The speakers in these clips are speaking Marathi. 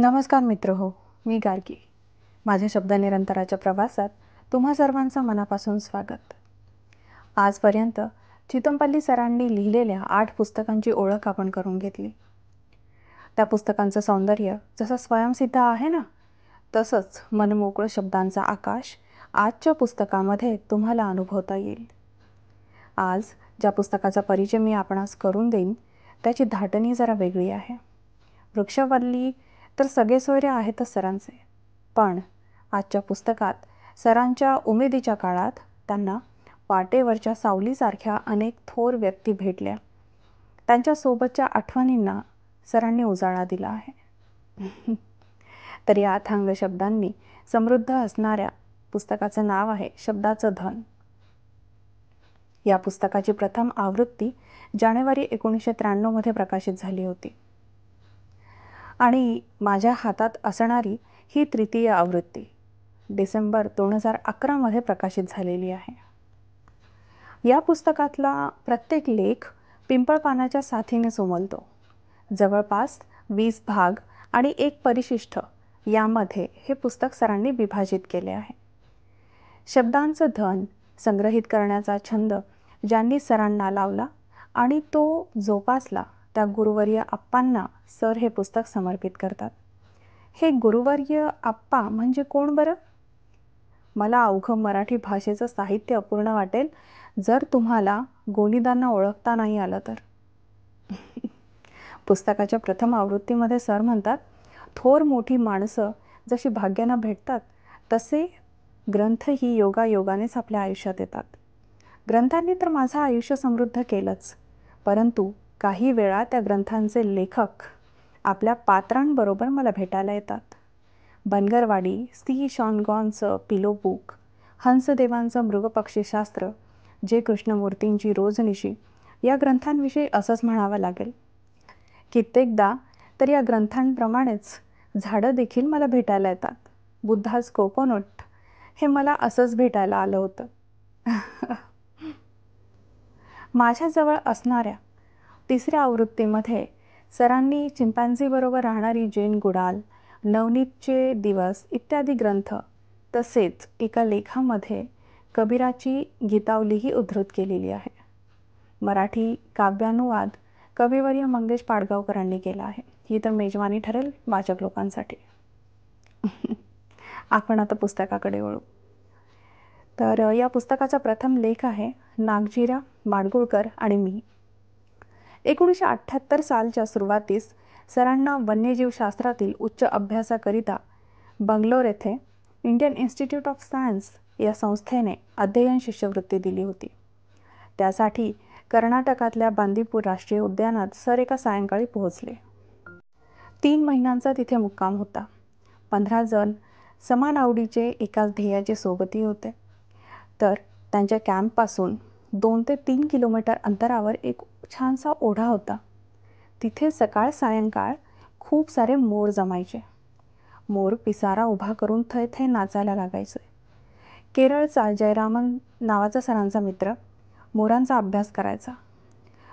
नमस्कार मित्र हो मी गार्गी माझ्या शब्द निरंतराच्या प्रवासात तुम्हा सर्वांचं मनापासून स्वागत आजपर्यंत चितमपल्ली सरांनी लिहिलेल्या आठ पुस्तकांची ओळख आपण करून घेतली त्या पुस्तकांचं सौंदर्य जसं स्वयंसिद्ध आहे ना तसंच मनमोकळं शब्दांचा आकाश आजच्या पुस्तकामध्ये तुम्हाला अनुभवता येईल आज ज्या पुस्तकाचा परिचय मी आपणास करून देईन त्याची धाटणी जरा वेगळी आहे वृक्षवल्ली तर सगळे सोयरे आहेतच सरांचे पण आजच्या पुस्तकात सरांच्या उमेदीच्या काळात त्यांना वाटेवरच्या सावलीसारख्या अनेक थोर व्यक्ती भेटल्या त्यांच्यासोबतच्या आठवणींना सरांनी उजाळा दिला आहे तर या अथांग शब्दांनी समृद्ध असणाऱ्या पुस्तकाचं नाव आहे शब्दाचं धन या पुस्तकाची प्रथम आवृत्ती जानेवारी एकोणीसशे त्र्याण्णवमध्ये प्रकाशित झाली होती आणि माझ्या हातात असणारी ही तृतीय आवृत्ती डिसेंबर दोन हजार अकरामध्ये प्रकाशित झालेली आहे या पुस्तकातला प्रत्येक लेख पिंपळ पानाच्या साथीने सुमलतो जवळपास वीस भाग आणि एक परिशिष्ट यामध्ये हे पुस्तक सरांनी विभाजित केले आहे शब्दांचं धन संग्रहित करण्याचा छंद ज्यांनी सरांना लावला आणि तो जोपासला त्या गुरुवर्य आप्पांना सर हे पुस्तक समर्पित करतात हे गुरुवर्य आप्पा म्हणजे कोण बरं मला अवघं मराठी भाषेचं साहित्य अपूर्ण वाटेल जर तुम्हाला गोनीदांना ओळखता नाही आलं तर पुस्तकाच्या प्रथम आवृत्तीमध्ये सर म्हणतात थोर मोठी माणसं जशी भाग्याना भेटतात तसे ग्रंथ योगा योगायोगानेच आपल्या आयुष्यात येतात ग्रंथांनी तर माझं आयुष्य समृद्ध केलंच परंतु काही वेळा त्या ग्रंथांचे लेखक आपल्या पात्रांबरोबर मला भेटायला येतात बनगरवाडी सी शॉनगॉनचं पिलो बुक हंसदेवांचं मृगपक्षीशास्त्र जे कृष्णमूर्तींची रोजनिशी या ग्रंथांविषयी असंच म्हणावं लागेल कित्येकदा तर या ग्रंथांप्रमाणेच झाडं देखील मला भेटायला येतात बुद्धाज कोकोनट हे मला असंच भेटायला आलं होतं माझ्याजवळ असणाऱ्या तिसऱ्या आवृत्तीमध्ये सरांनी चिंपांझीबरोबर राहणारी जेन गुडाल नवनीतचे दिवस इत्यादी ग्रंथ तसेच एका लेखामध्ये कबीराची गीतावलीही उद्धृत केलेली आहे मराठी काव्यानुवाद कविवर्य मंगेश पाडगावकरांनी केला आहे ही तर मेजवानी ठरेल वाचक लोकांसाठी आपण आता पुस्तकाकडे वळू तर या पुस्तकाचा प्रथम लेख आहे नागजिरा माडगुळकर आणि मी एकोणीसशे अठ्ठ्याहत्तर सालच्या सुरुवातीस सरांना वन्यजीवशास्त्रातील उच्च अभ्यासाकरिता बंगलोर येथे इंडियन इन्स्टिट्यूट ऑफ सायन्स या संस्थेने अध्ययन शिष्यवृत्ती दिली होती त्यासाठी कर्नाटकातल्या बांदीपूर राष्ट्रीय उद्यानात सर एका सायंकाळी पोहोचले तीन महिन्यांचा तिथे मुक्काम होता पंधरा जण समान आवडीचे एकाच ध्येयाचे सोबती होते तर त्यांच्या कॅम्पपासून दोन ते तीन किलोमीटर अंतरावर एक छानसा ओढा होता तिथे सकाळ सायंकाळ खूप सारे मोर जमायचे मोर पिसारा उभा करून थय थय नाचायला लागायचे केरळचा जयरामन नावाचा सरांचा मित्र मोरांचा अभ्यास करायचा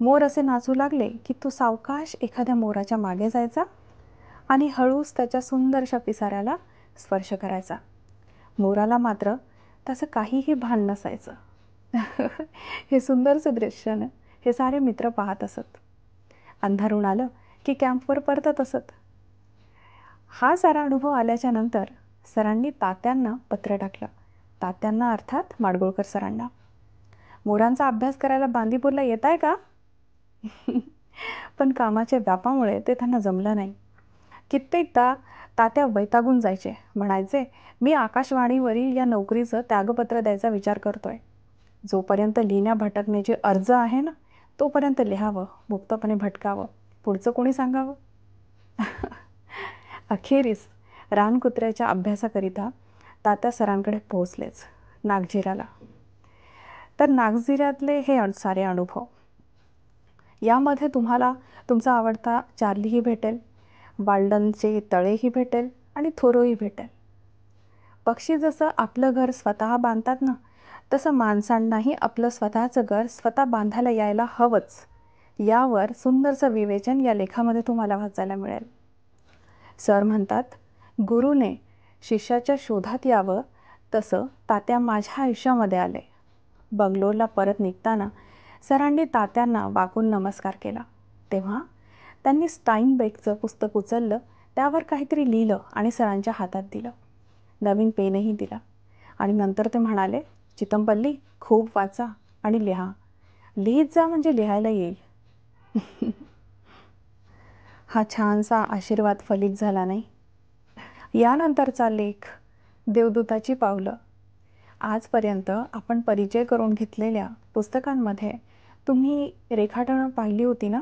मोर असे नाचू लागले की तो सावकाश एखाद्या मोराच्या मागे जायचा आणि हळूच त्याच्या सुंदरशा पिसाऱ्याला स्पर्श करायचा मोराला मात्र त्याचं काहीही भान नसायचं हे सुंदरचं दृश्य ना हे सारे मित्र पाहत असत अंधारून आलं की कॅम्पवर परतत असत हा सारा अनुभव आल्याच्या नंतर सरांनी तात्यांना पत्र टाकलं तात्यांना अर्थात माडगुळकर सरांना मोरांचा अभ्यास करायला बांदीपूरला येत आहे का पण कामाच्या व्यापामुळे ते त्यांना जमलं नाही कित्येकदा तात्या वैतागून जायचे म्हणायचे मी आकाशवाणीवरील या नोकरीचं त्यागपत्र द्यायचा विचार करतोय जोपर्यंत लिहिण्या भटकण्याची अर्ज आहे ना तोपर्यंत लिहावं मुक्तपणे भटकावं पुढचं कोणी सांगावं अखेरीस कुत्र्याच्या अभ्यासाकरिता तात्या सरांकडे पोहोचलेच नागझिराला तर नागझिऱ्यातले हे सारे अनुभव यामध्ये तुम्हाला तुमचा आवडता चार्लीही भेटेल वाल्डनचे तळेही भेटेल आणि थोरोही भेटेल पक्षी जसं आपलं घर स्वतः बांधतात ना तसं माणसांनाही आपलं स्वतःचं घर स्वतः बांधायला यायला हवंच यावर सुंदरचं विवेचन या लेखामध्ये तुम्हाला वाचायला मिळेल सर म्हणतात गुरुने शिष्याच्या शोधात यावं तसं तात्या माझ्या आयुष्यामध्ये आले बंगलोरला परत निघताना सरांनी तात्यांना वाकून नमस्कार केला तेव्हा त्यांनी स्टाईनबेकचं पुस्तक उचललं त्यावर काहीतरी लिहिलं आणि सरांच्या हातात दिलं नवीन पेनही दिला आणि नंतर ते म्हणाले चितमपल्ली खूप वाचा आणि लिहा लिहित जा म्हणजे लिहायला येईल हा छानसा आशीर्वाद फलित झाला नाही यानंतरचा लेख देवदूताची पावलं आजपर्यंत आपण परिचय करून घेतलेल्या पुस्तकांमध्ये तुम्ही रेखाटनं पाहिली होती ना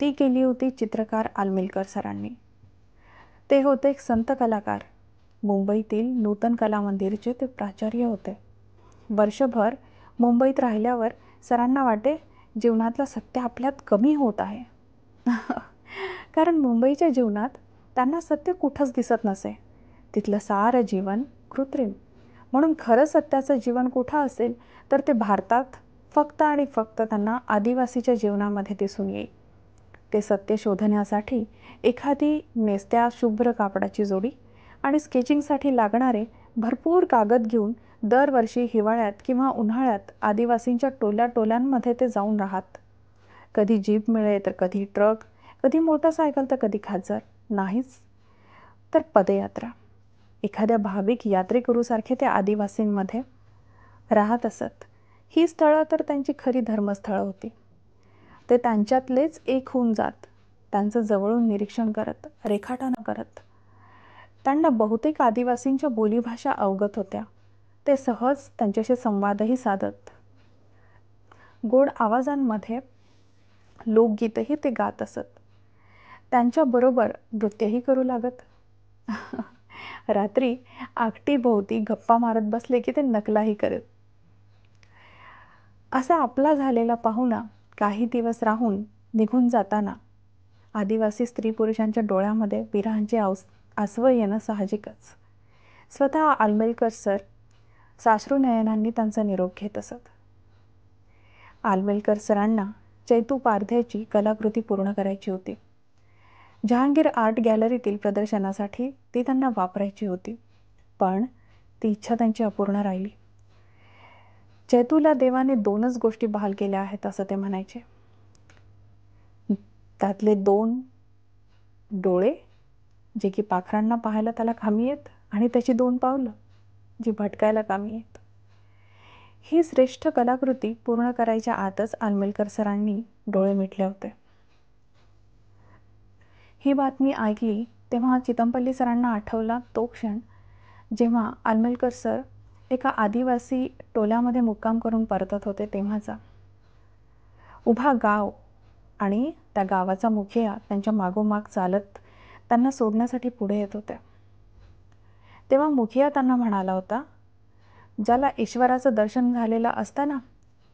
ती केली होती चित्रकार आलमिलकर सरांनी ते होते एक संत कलाकार मुंबईतील नूतन कला मंदिरचे ते प्राचार्य होते वर्षभर मुंबईत राहिल्यावर सरांना वाटे जीवनातलं सत्य आपल्यात कमी होत आहे कारण मुंबईच्या जीवनात त्यांना सत्य कुठंच दिसत नसे तिथलं सारं जीवन कृत्रिम म्हणून खरं सत्याचं जीवन कुठं असेल तर ते भारतात फक्त आणि फक्त त्यांना आदिवासीच्या जीवनामध्ये दिसून येईल ते सत्य शोधण्यासाठी एखादी नेसत्या शुभ्र कापडाची जोडी आणि स्केचिंगसाठी लागणारे भरपूर कागद घेऊन दरवर्षी हिवाळ्यात किंवा उन्हाळ्यात आदिवासींच्या टोल्या टोल्यांमध्ये ते जाऊन राहत कधी जीप मिळेल तर कधी ट्रक कधी मोटरसायकल तर कधी खाजर नाहीच तर पदयात्रा एखाद्या भाविक यात्रेकरूसारखे ते आदिवासींमध्ये राहत असत ही स्थळं तर त्यांची खरी धर्मस्थळं होती ते त्यांच्यातलेच एक होऊन जात त्यांचं जवळून निरीक्षण करत रेखाटनं करत त्यांना बहुतेक आदिवासींच्या बोलीभाषा अवगत होत्या ते सहज त्यांच्याशी संवादही साधत गोड आवाजांमध्ये लोकगीतही ते गात असत त्यांच्याबरोबर नृत्यही करू लागत रात्री आकटीभोवती गप्पा मारत बसले की ते नकलाही करत असा आपला झालेला पाहुणा काही दिवस राहून निघून जाताना आदिवासी स्त्री पुरुषांच्या डोळ्यामध्ये विरांचे आस येणं साहजिकच स्वतः आलमेलकर सर नयनांनी त्यांचा निरोप घेत असत आलवेलकर सरांना चैतू पारध्याची कलाकृती पूर्ण करायची होती जहांगीर आर्ट गॅलरीतील प्रदर्शनासाठी ती त्यांना वापरायची होती पण ती इच्छा त्यांची अपूर्ण राहिली चैतूला देवाने दोनच गोष्टी बहाल केल्या आहेत असं ते म्हणायचे त्यातले दोन डोळे जे की पाखरांना पाहायला त्याला खामी येत आणि त्याची दोन पावलं जी भटकायला कामी येत ही श्रेष्ठ कलाकृती पूर्ण करायच्या आतच आलमेलकर सरांनी डोळे मिटले होते ही बातमी ऐकली तेव्हा चितमपल्ली सरांना आठवला तो क्षण जेव्हा आलमेलकर सर एका आदिवासी टोल्यामध्ये मुक्काम करून परतत होते तेव्हाचा उभा गाव आणि त्या गावाचा मुखिया त्यांच्या मागोमाग चालत त्यांना सोडण्यासाठी पुढे येत होत्या तेव्हा मुखिया त्यांना म्हणाला होता ज्याला ईश्वराचं दर्शन झालेलं असताना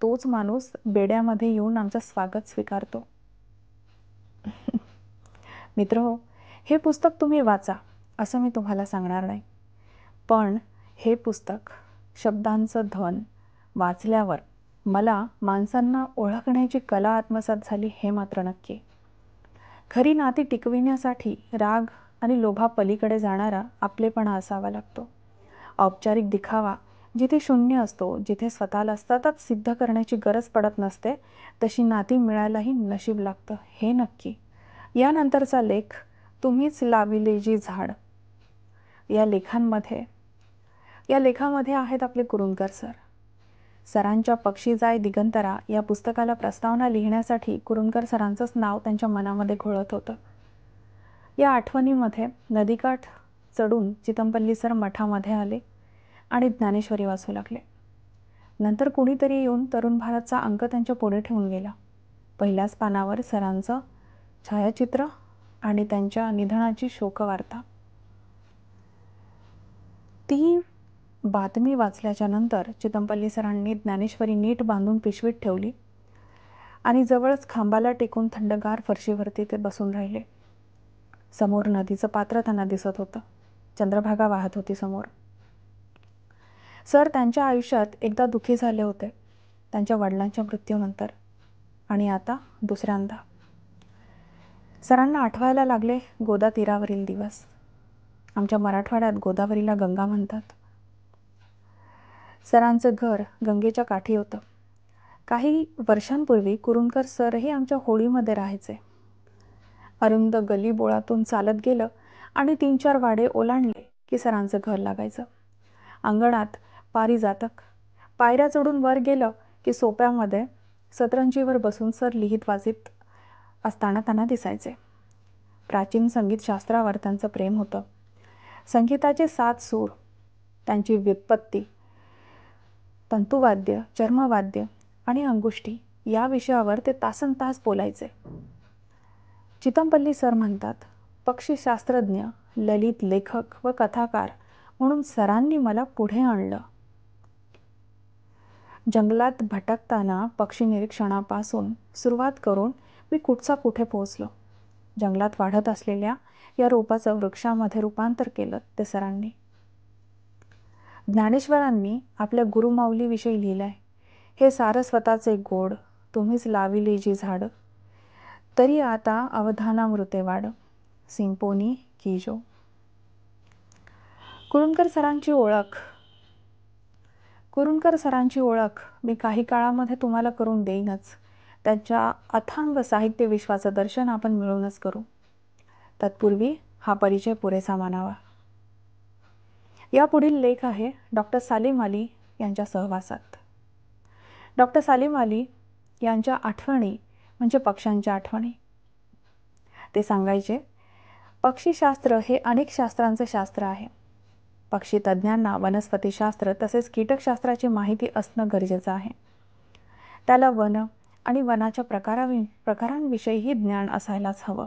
तोच माणूस बेड्यामध्ये येऊन आमचं स्वागत स्वीकारतो मित्र हो हे पुस्तक तुम्ही वाचा असं मी तुम्हाला सांगणार नाही पण हे पुस्तक शब्दांचं धन वाचल्यावर मला माणसांना ओळखण्याची कला आत्मसात झाली हे मात्र नक्की खरी नाती टिकविण्यासाठी राग आणि लोभापलीकडे जाणारा आपलेपणा असावा लागतो औपचारिक दिखावा जिथे शून्य असतो जिथे स्वतःला सतत सिद्ध करण्याची गरज पडत नसते तशी नाती मिळायलाही नशीब लागतं हे नक्की यानंतरचा लेख तुम्हीच लाविले जी झाड या लेखांमध्ये या लेखामध्ये आहेत आपले कुरुंदकर सर सरांच्या पक्षी जाय दिगंतरा या पुस्तकाला प्रस्तावना लिहिण्यासाठी कुरुंदकर सरांचंच नाव त्यांच्या मनामध्ये घोळत होतं या आठवणीमध्ये नदीकाठ चढून चितमपल्ली सर मठामध्ये आले आणि ज्ञानेश्वरी वाचू लागले नंतर कुणीतरी येऊन तरुण भारतचा अंक त्यांच्या पुढे ठेवून गेला पहिल्याच पानावर सरांचं छायाचित्र आणि त्यांच्या निधनाची शोकवार्ता ती बातमी वाचल्याच्या नंतर चितमपल्ली सरांनी ज्ञानेश्वरी नीट बांधून पिशवीत ठेवली आणि जवळच खांबाला टेकून थंडगार फरशीवरती ते बसून राहिले समोर नदीचं पात्र त्यांना दिसत होतं चंद्रभागा वाहत होती समोर सर त्यांच्या आयुष्यात एकदा दुखी झाले होते त्यांच्या वडिलांच्या मृत्यूनंतर आणि आता दुसऱ्यांदा सरांना आठवायला लागले गोदा तीरावरील दिवस आमच्या मराठवाड्यात गोदावरीला गंगा म्हणतात सरांचं घर गंगेच्या काठी होतं काही वर्षांपूर्वी कुरुंदकर सरही आमच्या होळीमध्ये राहायचे अरुंद गली बोळातून चालत गेलं आणि तीन चार वाडे ओलांडले की सरांचं घर लागायचं अंगणात पारिजातक पायऱ्या चढून वर गेलं की सोप्यामध्ये सतरंजीवर बसून सर लिहित वाजित असताना त्यांना दिसायचे प्राचीन संगीतशास्त्रावर त्यांचं प्रेम होतं संगीताचे सात सूर त्यांची व्युत्पत्ती तंतुवाद्य चर्मवाद्य आणि अंगुष्टी या विषयावर ते तासन तास बोलायचे चितमपल्ली सर म्हणतात पक्षीशास्त्रज्ञ ललित लेखक व कथाकार म्हणून सरांनी मला पुढे आणलं जंगलात भटकताना पक्षी निरीक्षणापासून सुरुवात करून मी कुठचा कुठे पोहोचलो जंगलात वाढत असलेल्या या रोपाचं वृक्षामध्ये रूपांतर केलं ते सरांनी ज्ञानेश्वरांनी आपल्या गुरुमाऊलीविषयी लिहिलं आहे हे सारं गोड तुम्हीच लाविली जी झाडं तरी आता अवधानामृते वाड सिंपोनी किजो कुरुणकर सरांची ओळख कुरुणकर सरांची ओळख मी काही काळामध्ये तुम्हाला करून देईनच त्यांच्या अथांग साहित्य विश्वाचं दर्शन आपण मिळूनच करू तत्पूर्वी हा परिचय पुरेसा मानावा यापुढील लेख आहे डॉक्टर सालीम अली यांच्या सहवासात डॉक्टर सालीम अली यांच्या आठवणी म्हणजे पक्ष्यांच्या आठवणी ते सांगायचे पक्षीशास्त्र हे अनेक शास्त्रांचं शास्त्र आहे पक्षी तज्ज्ञांना वनस्पतीशास्त्र तसेच कीटकशास्त्राची माहिती असणं गरजेचं आहे त्याला वन आणि वनाच्या प्रकारा प्रकारांविषयीही ज्ञान असायलाच हवं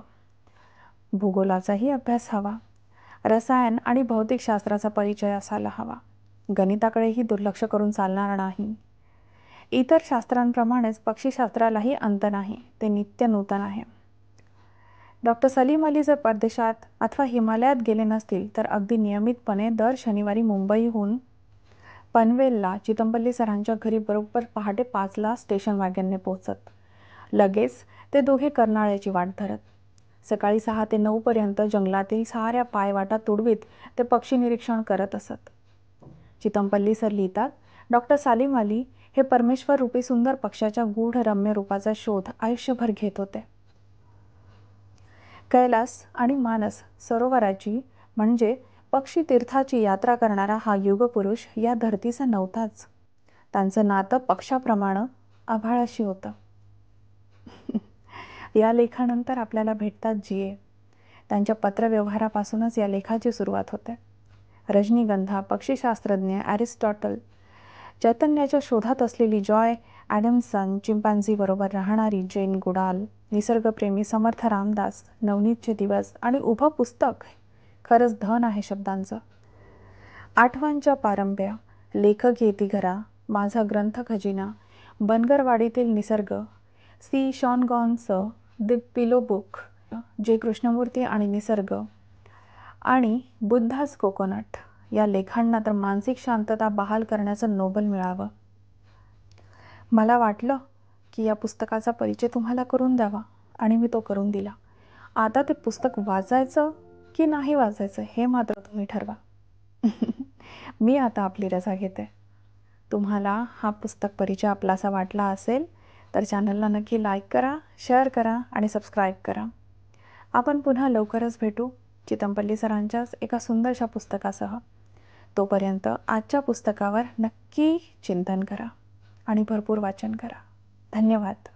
भूगोलाचाही अभ्यास हवा रसायन आणि भौतिकशास्त्राचा परिचय असायला हवा गणिताकडेही दुर्लक्ष करून चालणार नाही इतर शास्त्रांप्रमाणेच पक्षीशास्त्रालाही अंत नाही ते नित्य नूतन आहे डॉक्टर सलीम अली जर परदेशात अथवा हिमालयात गेले नसतील तर अगदी नियमितपणे दर शनिवारी मुंबईहून पनवेलला चितंबल्ली सरांच्या घरी बरोबर पहाटे पाचला स्टेशन वॅगनने पोहोचत लगेच ते दोघे कर्नाळ्याची वाट धरत सकाळी सहा ते नऊपर्यंत जंगलातील साऱ्या पायवाटा तुडवीत ते पक्षी निरीक्षण करत असत चितंपल्ली सर लिहितात डॉक्टर सलीम अली हे परमेश्वर रूपी सुंदर पक्षाच्या गूढ रम्य रूपाचा शोध आयुष्यभर घेत होते कैलास आणि मानस सरोवराची म्हणजे पक्षी तीर्थाची यात्रा करणारा हा युगपुरुष या धरतीचा नव्हताच त्यांचं नातं पक्षाप्रमाणे आभाळाशी होतं या लेखानंतर आपल्याला भेटतात जीए त्यांच्या पत्रव्यवहारापासूनच या लेखाची सुरुवात होते रजनीगंधा पक्षीशास्त्रज्ञ ॲरिस्टॉटल चैतन्याच्या शोधात असलेली जॉय ॲडम्सन बरोबर राहणारी जेन गुडाल निसर्गप्रेमी समर्थ रामदास नवनीतचे दिवस आणि उभं पुस्तक खरंच धन आहे शब्दांचं आठवांच्या पारंब्या लेखक येती घरा माझा ग्रंथ खजिना बनगरवाडीतील निसर्ग सी शॉनगॉनचं द पिलो बुक जे कृष्णमूर्ती आणि निसर्ग आणि बुद्धास कोकोनट या लेखांना तर मानसिक शांतता बहाल करण्याचं नोबल मिळावं मला वाटलं की या पुस्तकाचा परिचय तुम्हाला करून द्यावा आणि मी तो करून दिला आता ते पुस्तक वाचायचं की नाही वाचायचं हे मात्र तुम्ही ठरवा मी आता आपली रजा घेते तुम्हाला हा पुस्तक परिचय आपलासा वाटला असेल तर चॅनलला नक्की लाईक करा शेअर करा आणि सबस्क्राईब करा आपण पुन्हा लवकरच भेटू चितंपल्ली सरांच्याच एका सुंदरशा पुस्तकासह तोपर्यंत आजच्या पुस्तकावर नक्की चिंतन करा आणि भरपूर वाचन करा धन्यवाद